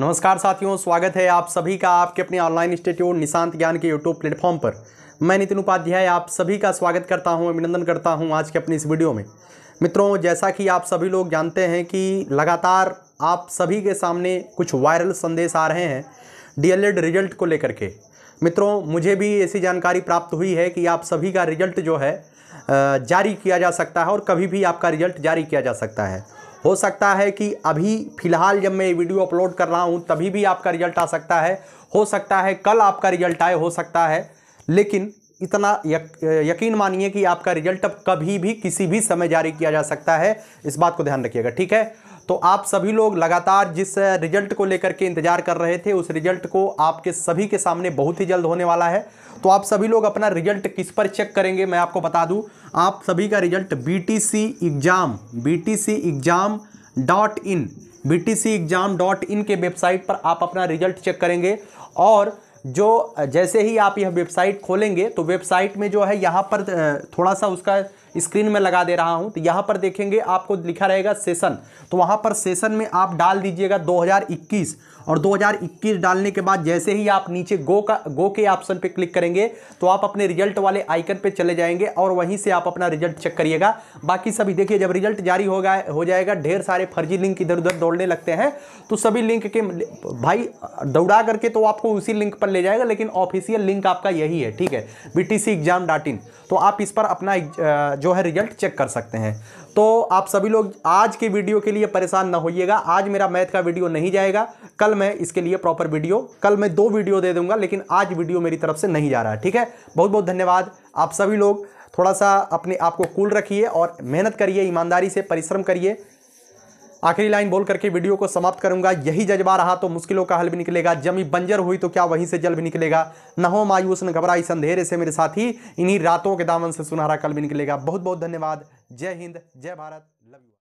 नमस्कार साथियों स्वागत है आप सभी का आपके अपने ऑनलाइन इंस्टीट्यूट निशांत ज्ञान के यूट्यूब प्लेटफॉर्म पर मैं नितिन उपाध्याय आप सभी का स्वागत करता हूं अभिनंदन करता हूं आज के अपने इस वीडियो में मित्रों जैसा कि आप सभी लोग जानते हैं कि लगातार आप सभी के सामने कुछ वायरल संदेश आ रहे हैं डी रिजल्ट को लेकर के मित्रों मुझे भी ऐसी जानकारी प्राप्त हुई है कि आप सभी का रिजल्ट जो है जारी किया जा सकता है और कभी भी आपका रिजल्ट जारी किया जा सकता है हो सकता है कि अभी फ़िलहाल जब मैं ये वीडियो अपलोड कर रहा हूँ तभी भी आपका रिजल्ट आ सकता है हो सकता है कल आपका रिजल्ट आए हो सकता है लेकिन इतना यक, यकीन मानिए कि आपका रिजल्ट अब कभी भी किसी भी समय जारी किया जा सकता है इस बात को ध्यान रखिएगा ठीक है तो आप सभी लोग लगातार जिस रिजल्ट को लेकर के इंतजार कर रहे थे उस रिजल्ट को आपके सभी के सामने बहुत ही जल्द होने वाला है तो आप सभी लोग अपना रिजल्ट किस पर चेक करेंगे मैं आपको बता दूं आप सभी का result B T C exam B T C exam dot in B T C exam dot in के वेबसाइट पर आप अपना रिजल्ट चेक करेंगे और जो जैसे ही आप यह वेबसाइट खोलेंगे तो वेबसाइट में जो है यहाँ पर थोड़ा सा उसका स्क्रीन में लगा दे रहा हूं तो यहां पर देखेंगे आपको लिखा रहेगा सेशन तो वहां पर सेशन में आप डाल दीजिएगा 2021 और 2021 डालने के बाद जैसे ही आप नीचे गो का गो के ऑप्शन पे क्लिक करेंगे तो आप अपने रिजल्ट वाले आइकन पे चले जाएंगे और वहीं से आप अपना रिजल्ट चेक करिएगा बाकी सभी देखिए जब रिजल्ट जारी होगा हो जाएगा ढेर सारे फर्जी लिंक इधर उधर दौड़ने लगते हैं तो सभी लिंक के भाई दौड़ा करके तो आपको उसी लिंक पर ले जाएगा लेकिन ऑफिशियल लिंक आपका यही है ठीक है बी एग्जाम डॉट तो आप इस पर अपना जो जो है रिजल्ट चेक कर सकते हैं तो आप सभी लोग आज के वीडियो के लिए परेशान ना होइएगा आज मेरा मैथ का वीडियो नहीं जाएगा कल मैं इसके लिए प्रॉपर वीडियो कल मैं दो वीडियो दे दूंगा लेकिन आज वीडियो मेरी तरफ से नहीं जा रहा है ठीक है बहुत बहुत धन्यवाद आप सभी लोग थोड़ा सा अपने आप को कूल रखिए और मेहनत करिए ईमानदारी से परिश्रम करिए आखिरी लाइन बोल करके वीडियो को समाप्त करूंगा यही जज्बा रहा तो मुश्किलों का हल भी निकलेगा जमी बंजर हुई तो क्या वहीं से जल भी निकलेगा न हो मायूस न घबराई संधेरे से मेरे साथी इन्हीं रातों के दामन से सुनहरा कल भी निकलेगा बहुत बहुत धन्यवाद जय हिंद जय भारत लव यू